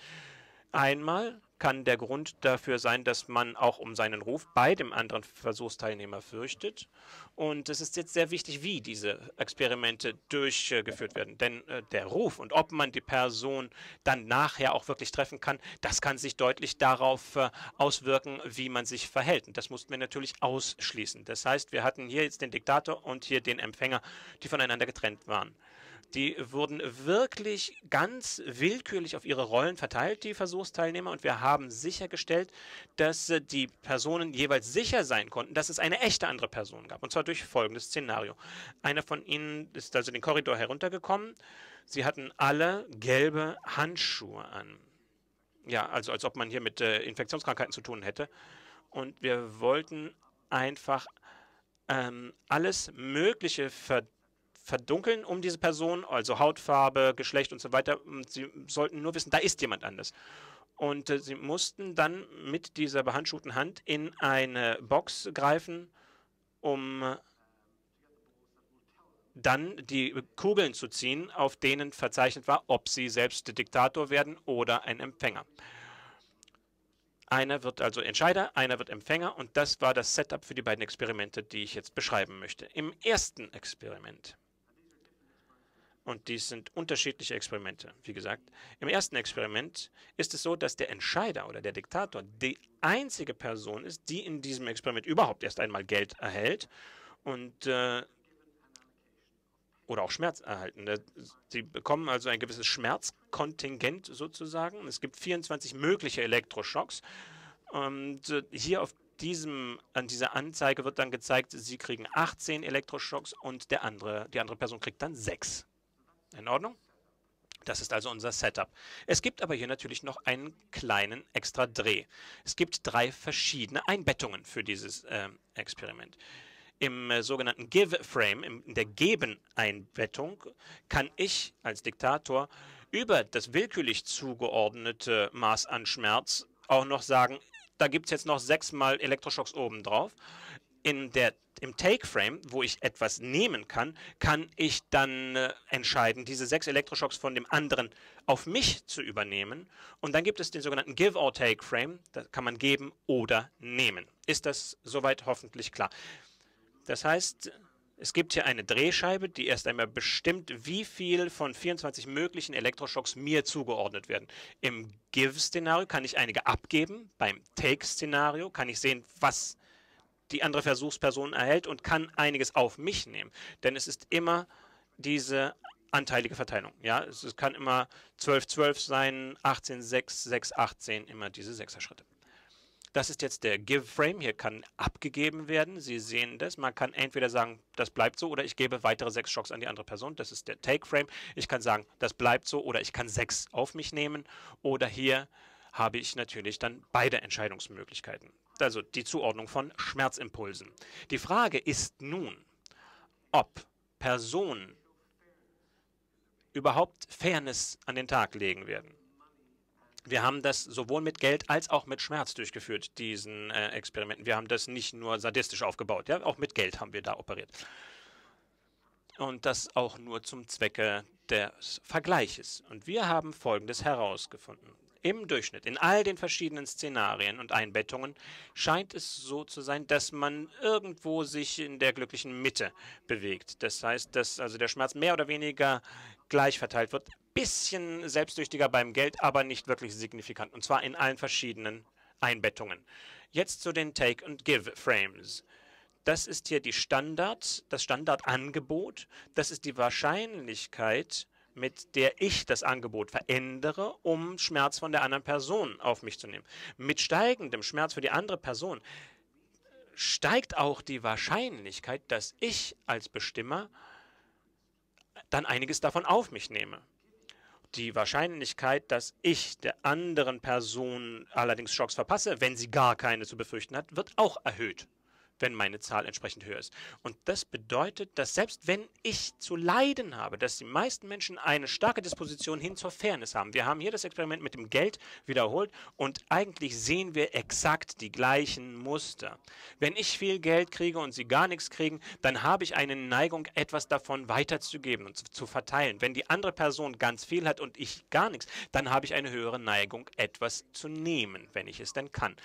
Einmal kann der Grund dafür sein, dass man auch um seinen Ruf bei dem anderen Versuchsteilnehmer fürchtet. Und es ist jetzt sehr wichtig, wie diese Experimente durchgeführt werden. Denn äh, der Ruf und ob man die Person dann nachher auch wirklich treffen kann, das kann sich deutlich darauf äh, auswirken, wie man sich verhält. Und das mussten wir natürlich ausschließen. Das heißt, wir hatten hier jetzt den Diktator und hier den Empfänger, die voneinander getrennt waren. Die wurden wirklich ganz willkürlich auf ihre Rollen verteilt, die Versuchsteilnehmer, und wir haben sichergestellt, dass äh, die Personen jeweils sicher sein konnten, dass es eine echte andere Person gab. Und zwar durch folgendes Szenario. Einer von ihnen ist also den Korridor heruntergekommen. Sie hatten alle gelbe Handschuhe an. Ja, also als ob man hier mit äh, Infektionskrankheiten zu tun hätte. Und wir wollten einfach ähm, alles Mögliche verdienen verdunkeln um diese Person, also Hautfarbe, Geschlecht und so weiter. Und sie sollten nur wissen, da ist jemand anders. Und äh, sie mussten dann mit dieser behandschuhten Hand in eine Box greifen, um dann die Kugeln zu ziehen, auf denen verzeichnet war, ob sie selbst Diktator werden oder ein Empfänger. Einer wird also Entscheider, einer wird Empfänger und das war das Setup für die beiden Experimente, die ich jetzt beschreiben möchte. Im ersten Experiment und dies sind unterschiedliche Experimente, wie gesagt. Im ersten Experiment ist es so, dass der Entscheider oder der Diktator die einzige Person ist, die in diesem Experiment überhaupt erst einmal Geld erhält und äh, oder auch Schmerz erhalten. Sie bekommen also ein gewisses Schmerzkontingent sozusagen. Es gibt 24 mögliche Elektroschocks. Und äh, hier auf diesem, an dieser Anzeige wird dann gezeigt, sie kriegen 18 Elektroschocks und der andere, die andere Person kriegt dann 6. In Ordnung? Das ist also unser Setup. Es gibt aber hier natürlich noch einen kleinen extra Dreh. Es gibt drei verschiedene Einbettungen für dieses äh, Experiment. Im äh, sogenannten Give-Frame, in der Geben-Einbettung, kann ich als Diktator über das willkürlich zugeordnete Maß an Schmerz auch noch sagen, da gibt es jetzt noch sechsmal Elektroschocks obendrauf in der, im Take-Frame, wo ich etwas nehmen kann, kann ich dann äh, entscheiden, diese sechs Elektroschocks von dem anderen auf mich zu übernehmen. Und dann gibt es den sogenannten Give or Take Frame. Da kann man geben oder nehmen. Ist das soweit hoffentlich klar? Das heißt, es gibt hier eine Drehscheibe, die erst einmal bestimmt, wie viel von 24 möglichen Elektroschocks mir zugeordnet werden. Im Give-Szenario kann ich einige abgeben. Beim Take-Szenario kann ich sehen, was die andere Versuchsperson erhält und kann einiges auf mich nehmen. Denn es ist immer diese anteilige Verteilung. Ja, es, kann immer 12, 12 sein, 18, 6, 6, 18, immer diese Sechser-Schritte. Das ist jetzt der Give-Frame. Hier kann abgegeben werden. Sie sehen das. Man kann entweder sagen, das bleibt so, oder ich gebe weitere sechs Schocks an die andere Person. Das ist der Take-Frame. Ich kann sagen, das bleibt so, oder ich kann sechs auf mich nehmen. Oder hier habe ich natürlich dann beide Entscheidungsmöglichkeiten also die Zuordnung von Schmerzimpulsen. Die Frage ist nun, ob Personen überhaupt Fairness an den Tag legen werden. Wir haben das sowohl mit Geld als auch mit Schmerz durchgeführt, diesen äh, Experimenten. Wir haben das nicht nur sadistisch aufgebaut, ja, auch mit Geld haben wir da operiert. Und das auch nur zum Zwecke des Vergleiches. Und wir haben Folgendes herausgefunden. Im Durchschnitt, in all den verschiedenen Szenarien und Einbettungen scheint es so zu sein, dass man irgendwo sich in der glücklichen Mitte bewegt. Das heißt, dass also der Schmerz mehr oder weniger gleich verteilt wird. Bisschen selbstsüchtiger beim Geld, aber nicht wirklich signifikant. Und zwar in allen verschiedenen Einbettungen. Jetzt zu den Take-and-Give-Frames. Das ist hier die Standard, das Standardangebot. Das ist die Wahrscheinlichkeit, mit der ich das Angebot verändere, um Schmerz von der anderen Person auf mich zu nehmen. Mit steigendem Schmerz für die andere Person steigt auch die Wahrscheinlichkeit, dass ich als Bestimmer dann einiges davon auf mich nehme. Die Wahrscheinlichkeit, dass ich der anderen Person allerdings Schocks verpasse, wenn sie gar keine zu befürchten hat, wird auch erhöht wenn meine Zahl entsprechend höher ist. Und das bedeutet, dass selbst wenn ich zu leiden habe, dass die meisten Menschen eine starke Disposition hin zur Fairness haben. Wir haben hier das Experiment mit dem Geld wiederholt und eigentlich sehen wir exakt die gleichen Muster. Wenn ich viel Geld kriege und sie gar nichts kriegen, dann habe ich eine Neigung, etwas davon weiterzugeben und zu verteilen. Wenn die andere Person ganz viel hat und ich gar nichts, dann habe ich eine höhere Neigung, etwas zu nehmen, wenn ich es denn kann.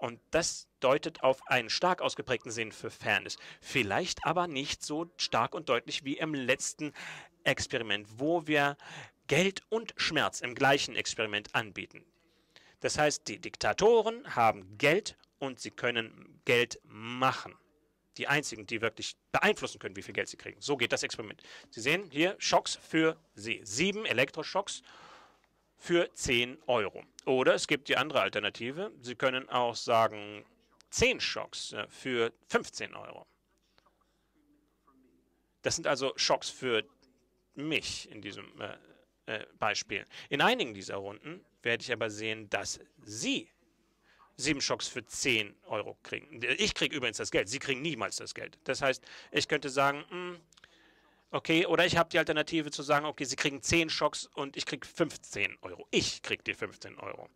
Und das deutet auf einen stark ausgeprägten Sinn für Fairness. Vielleicht aber nicht so stark und deutlich wie im letzten Experiment, wo wir Geld und Schmerz im gleichen Experiment anbieten. Das heißt, die Diktatoren haben Geld und sie können Geld machen. Die einzigen, die wirklich beeinflussen können, wie viel Geld sie kriegen. So geht das Experiment. Sie sehen hier Schocks für sie. Sieben Elektroschocks für 10 Euro. Oder es gibt die andere Alternative. Sie können auch sagen 10 Schocks äh, für 15 Euro. Das sind also Schocks für mich in diesem äh, äh, Beispiel. In einigen dieser Runden werde ich aber sehen, dass Sie sieben Schocks für 10 Euro kriegen. Ich kriege übrigens das Geld. Sie kriegen niemals das Geld. Das heißt, ich könnte sagen, mh, hm, Okay, oder ich habe die Alternative zu sagen, okay, sie kriegen 10 Schocks und ich kriege 15 Euro. Ich kriege die 15 Euro.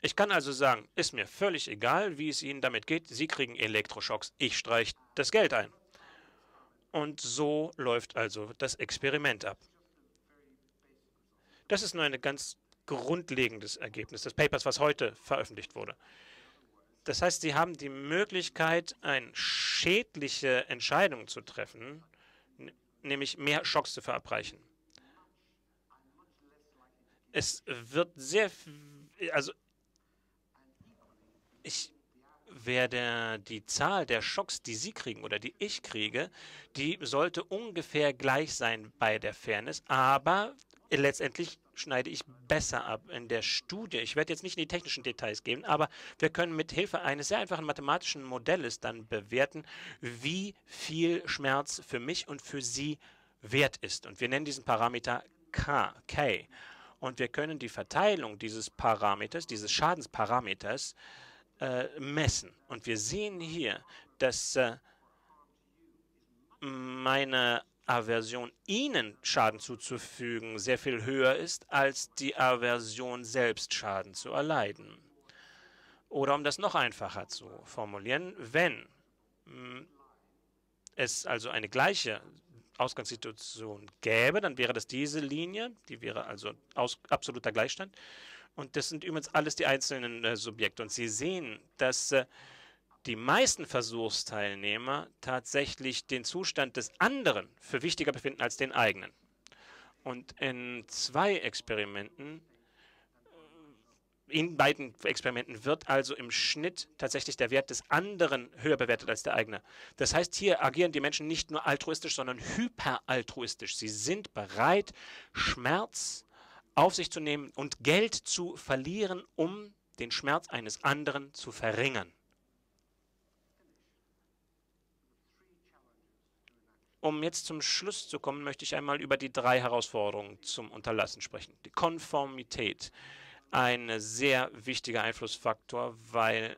Ich kann also sagen, ist mir völlig egal, wie es Ihnen damit geht. Sie kriegen Elektroschocks, ich streiche das Geld ein. Und so läuft also das Experiment ab. Das ist nur ein ganz grundlegendes Ergebnis des Papers, was heute veröffentlicht wurde. Das heißt, Sie haben die Möglichkeit, eine schädliche Entscheidung zu treffen, nämlich mehr Schocks zu verabreichen. Es wird sehr, also ich werde die Zahl der Schocks, die Sie kriegen oder die ich kriege, die sollte ungefähr gleich sein bei der Fairness, aber letztendlich schneide ich besser ab in der Studie. Ich werde jetzt nicht in die technischen Details gehen, aber wir können mit Hilfe eines sehr einfachen mathematischen Modells dann bewerten, wie viel Schmerz für mich und für Sie wert ist. Und wir nennen diesen Parameter K. K. Und wir können die Verteilung dieses Parameters, dieses Schadensparameters, äh, messen. Und wir sehen hier, dass äh, meine Aversion ihnen Schaden zuzufügen sehr viel höher ist, als die Aversion selbst Schaden zu erleiden. Oder um das noch einfacher zu formulieren, wenn hm, es also eine gleiche Ausgangssituation gäbe, dann wäre das diese Linie, die wäre also aus, absoluter Gleichstand. Und das sind übrigens alles die einzelnen äh, Subjekte. Und Sie sehen, dass äh, die meisten Versuchsteilnehmer tatsächlich den Zustand des anderen für wichtiger befinden als den eigenen. Und in zwei Experimenten, äh, in beiden Experimenten wird also im Schnitt tatsächlich der Wert des anderen höher bewertet als der eigene. Das heißt, hier agieren die Menschen nicht nur altruistisch, sondern hyperaltruistisch. Sie sind bereit, Schmerz auf sich zu nehmen und Geld zu verlieren, um den Schmerz eines anderen zu verringern. Um jetzt zum Schluss zu kommen, möchte ich einmal über die drei Herausforderungen zum Unterlassen sprechen. Die Konformität, ein sehr wichtiger Einflussfaktor, weil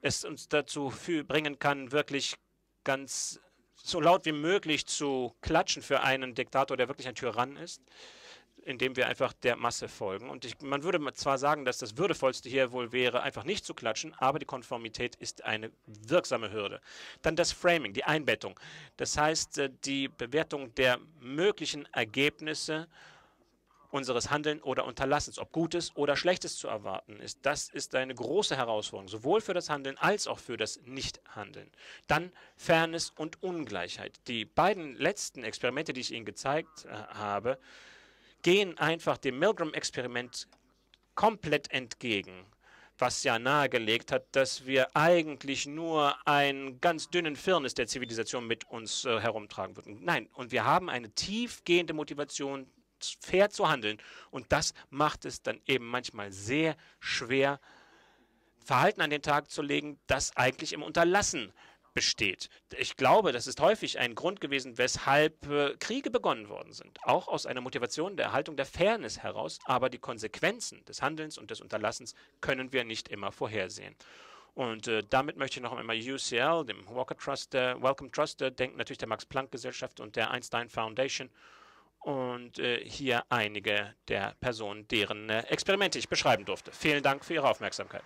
es uns dazu bringen kann, wirklich ganz so laut wie möglich zu klatschen für einen Diktator, der wirklich ein Tyrann ist indem wir einfach der Masse folgen. Und ich, man würde zwar sagen, dass das Würdevollste hier wohl wäre, einfach nicht zu klatschen, aber die Konformität ist eine wirksame Hürde. Dann das Framing, die Einbettung. Das heißt, äh, die Bewertung der möglichen Ergebnisse unseres Handeln oder Unterlassens, ob Gutes oder Schlechtes zu erwarten ist. Das ist eine große Herausforderung, sowohl für das Handeln als auch für das Nichthandeln. Dann Fairness und Ungleichheit. Die beiden letzten Experimente, die ich Ihnen gezeigt äh, habe, gehen einfach dem Milgram-Experiment komplett entgegen, was ja nahegelegt hat, dass wir eigentlich nur einen ganz dünnen Firnis der Zivilisation mit uns äh, herumtragen würden. Nein, und wir haben eine tiefgehende Motivation, fair zu handeln. Und das macht es dann eben manchmal sehr schwer, Verhalten an den Tag zu legen, das eigentlich im Unterlassen besteht. Ich glaube, das ist häufig ein Grund gewesen, weshalb äh, Kriege begonnen worden sind. Auch aus einer Motivation der Erhaltung der Fairness heraus. Aber die Konsequenzen des Handelns und des Unterlassens können wir nicht immer vorhersehen. Und äh, damit möchte ich noch einmal UCL, dem Walker Trust, äh, Welcome Trust, äh, denken natürlich der Max-Planck-Gesellschaft und der Einstein Foundation und äh, hier einige der Personen, deren äh, Experimente ich beschreiben durfte. Vielen Dank für Ihre Aufmerksamkeit.